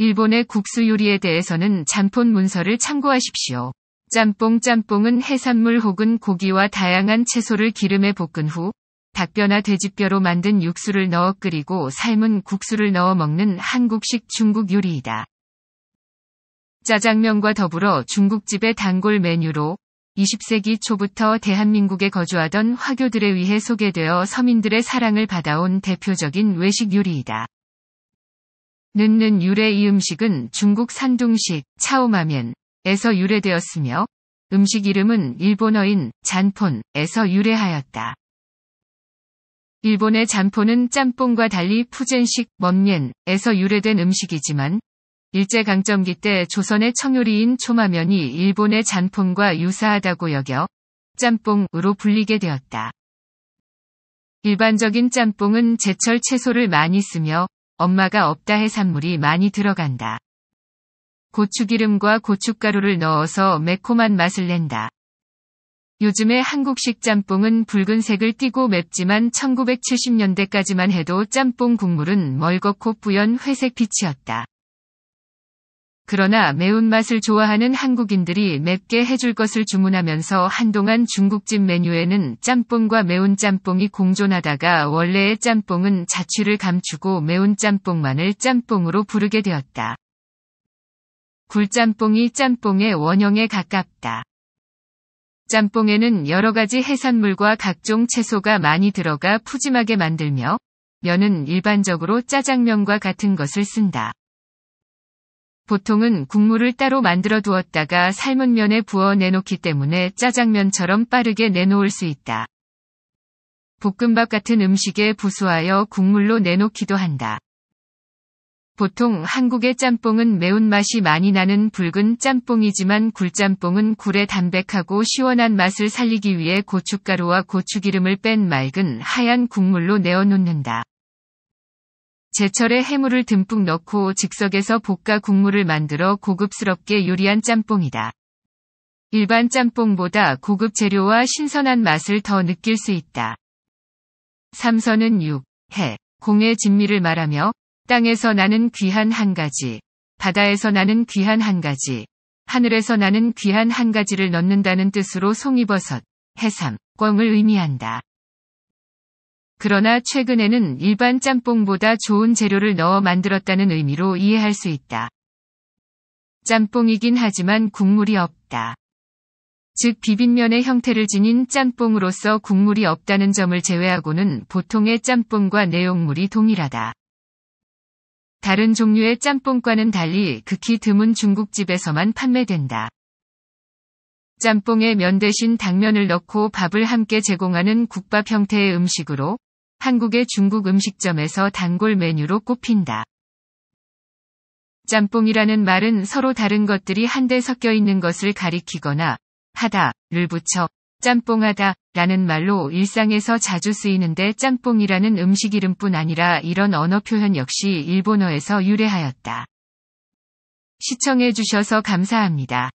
일본의 국수 요리에 대해서는 장폰 문서를 참고하십시오. 짬뽕 짬뽕은 해산물 혹은 고기와 다양한 채소를 기름에 볶은 후 닭뼈나 돼지뼈로 만든 육수를 넣어 끓이고 삶은 국수를 넣어 먹는 한국식 중국 요리이다. 짜장면과 더불어 중국집의 단골 메뉴로 20세기 초부터 대한민국에 거주하던 화교들에 의해 소개되어 서민들의 사랑을 받아온 대표적인 외식 요리이다. 늦는 유래 이 음식은 중국 산둥식 차오마면에서 유래되었으며 음식 이름은 일본어인 잔폰에서 유래하였다. 일본의 잔폰은 짬뽕과 달리 푸젠식 멈면에서 유래된 음식이지만 일제강점기 때 조선의 청요리인 초마면이 일본의 잔폰과 유사하다고 여겨 짬뽕으로 불리게 되었다. 일반적인 짬뽕은 제철 채소를 많이 쓰며 엄마가 없다 해산물이 많이 들어간다. 고추기름과 고춧가루를 넣어서 매콤한 맛을 낸다. 요즘의 한국식 짬뽕은 붉은색을 띠고 맵지만 1970년대까지만 해도 짬뽕 국물은 멀겋고 뿌연 회색 빛이었다. 그러나 매운맛을 좋아하는 한국인들이 맵게 해줄 것을 주문하면서 한동안 중국집 메뉴에는 짬뽕과 매운 짬뽕이 공존하다가 원래의 짬뽕은 자취를 감추고 매운 짬뽕만을 짬뽕으로 부르게 되었다. 굴짬뽕이 짬뽕의 원형에 가깝다. 짬뽕에는 여러 가지 해산물과 각종 채소가 많이 들어가 푸짐하게 만들며 면은 일반적으로 짜장면과 같은 것을 쓴다. 보통은 국물을 따로 만들어 두었다가 삶은 면에 부어 내놓기 때문에 짜장면처럼 빠르게 내놓을 수 있다. 볶음밥 같은 음식에 부수하여 국물로 내놓기도 한다. 보통 한국의 짬뽕은 매운맛이 많이 나는 붉은 짬뽕이지만 굴짬뽕은 굴의 담백하고 시원한 맛을 살리기 위해 고춧가루와 고추기름을 뺀 맑은 하얀 국물로 내어놓는다. 제철에 해물을 듬뿍 넣고 즉석에서 볶아 국물을 만들어 고급스럽게 요리한 짬뽕이다. 일반 짬뽕보다 고급 재료와 신선한 맛을 더 느낄 수 있다. 삼선은 육, 해, 공의 진미를 말하며 땅에서 나는 귀한 한 가지, 바다에서 나는 귀한 한 가지, 하늘에서 나는 귀한 한 가지를 넣는다는 뜻으로 송이버섯, 해삼, 꿩을 의미한다. 그러나 최근에는 일반 짬뽕보다 좋은 재료를 넣어 만들었다는 의미로 이해할 수 있다. 짬뽕이긴 하지만 국물이 없다. 즉 비빔면의 형태를 지닌 짬뽕으로서 국물이 없다는 점을 제외하고는 보통의 짬뽕과 내용물이 동일하다. 다른 종류의 짬뽕과는 달리 극히 드문 중국집에서만 판매된다. 짬뽕에 면 대신 당면을 넣고 밥을 함께 제공하는 국밥 형태의 음식으로 한국의 중국 음식점에서 단골 메뉴로 꼽힌다. 짬뽕이라는 말은 서로 다른 것들이 한데 섞여 있는 것을 가리키거나 하다를 붙여 짬뽕하다 라는 말로 일상에서 자주 쓰이는데 짬뽕이라는 음식 이름뿐 아니라 이런 언어 표현 역시 일본어에서 유래하였다. 시청해주셔서 감사합니다.